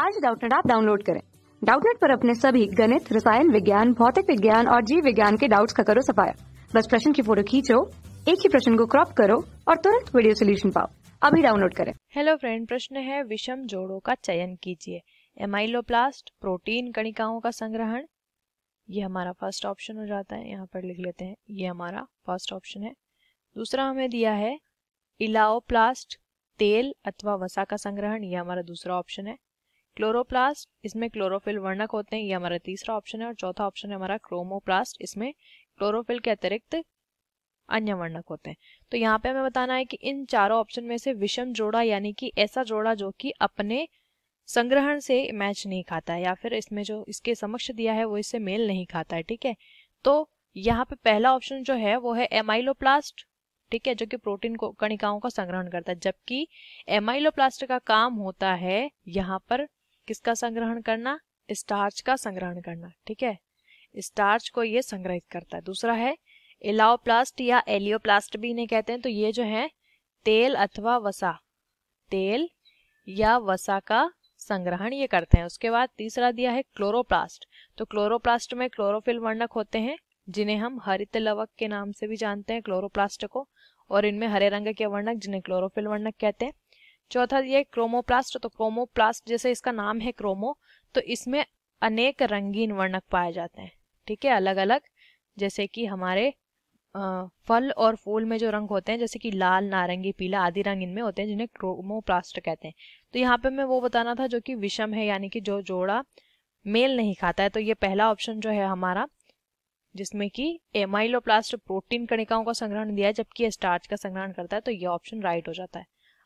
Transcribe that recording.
आज डाउटनेट आप डाउनलोड करें डाउटनेट पर अपने सभी गणित रसायन विज्ञान भौतिक विज्ञान और जीव विज्ञान के डाउट्स का करो सफाया बस प्रश्न की फोटो खींचो एक ही प्रश्न को क्रॉप करो और तुरंत वीडियो सोल्यूशन पाओ अभी डाउनलोड करें हेलो फ्रेंड प्रश्न है विषम जोड़ों का चयन कीजिए एमाइलोप्लास्ट प्रोटीन कणिकाओं का संग्रहण ये हमारा फर्स्ट ऑप्शन हो जाता है यहाँ पर लिख लेते हैं ये हमारा फर्स्ट ऑप्शन है दूसरा हमें दिया है इलाओप्लास्ट तेल अथवा वसा का संग्रहण ये हमारा दूसरा ऑप्शन है क्लोरोप्लास्ट इसमें क्लोरोफिल वर्णक होते हैं ये हमारा तीसरा ऑप्शन है और चौथा ऑप्शन है हमारा क्रोमोप्लास्ट इसमें क्लोरोफिल के अतिरिक्त अन्य वर्णक होते हैं तो यहाँ पे हमें बताना है कि इन चारों ऑप्शन में से विषम जोड़ा यानी कि ऐसा जोड़ा जो कि अपने संग्रहण से मैच नहीं खाता है या फिर इसमें जो इसके समक्ष दिया है वो इससे मेल नहीं खाता है ठीक है तो यहाँ पे पहला ऑप्शन जो है वो है एमाइलोप्लास्ट ठीक है जो कि प्रोटीन को कणिकाओं का संग्रहण करता है जबकि एमाइलोप्लास्ट का काम होता है यहाँ पर किसका संग्रहण करना स्टार्च का संग्रहण करना ठीक है स्टार्च को ये संग्रहित करता है दूसरा है एलाओप्लास्ट या एलियोप्लास्ट भी इन्हें कहते हैं तो ये जो है तेल अथवा वसा तेल या वसा का संग्रहण ये करते हैं उसके बाद तीसरा दिया है क्लोरोप्लास्ट तो क्लोरोप्लास्ट में क्लोरोफिल वर्णक होते हैं जिन्हें हम हरित लवक के नाम से भी जानते हैं क्लोरोप्लास्ट को और इनमें हरे रंग के वर्णक जिन्हें क्लोरोफिल वर्णक कहते हैं चौथा ये क्रोमोप्लास्ट तो क्रोमोप्लास्ट जैसे इसका नाम है क्रोमो तो इसमें अनेक रंगीन वर्णक पाए जाते हैं ठीक है अलग अलग जैसे कि हमारे फल और फूल में जो रंग होते हैं जैसे कि लाल नारंगी पीला आदि रंग इनमें होते हैं जिन्हें क्रोमोप्लास्ट कहते हैं तो यहाँ पे मैं वो बताना था जो कि विषम है यानी कि जो जोड़ा मेल नहीं खाता है तो ये पहला ऑप्शन जो है हमारा जिसमें कि एमाइलोप्लास्ट प्रोटीन कणिकाओं का संग्रहण दिया है जबकि स्टार्च का संग्रहण करता है तो ये ऑप्शन राइट हो जाता है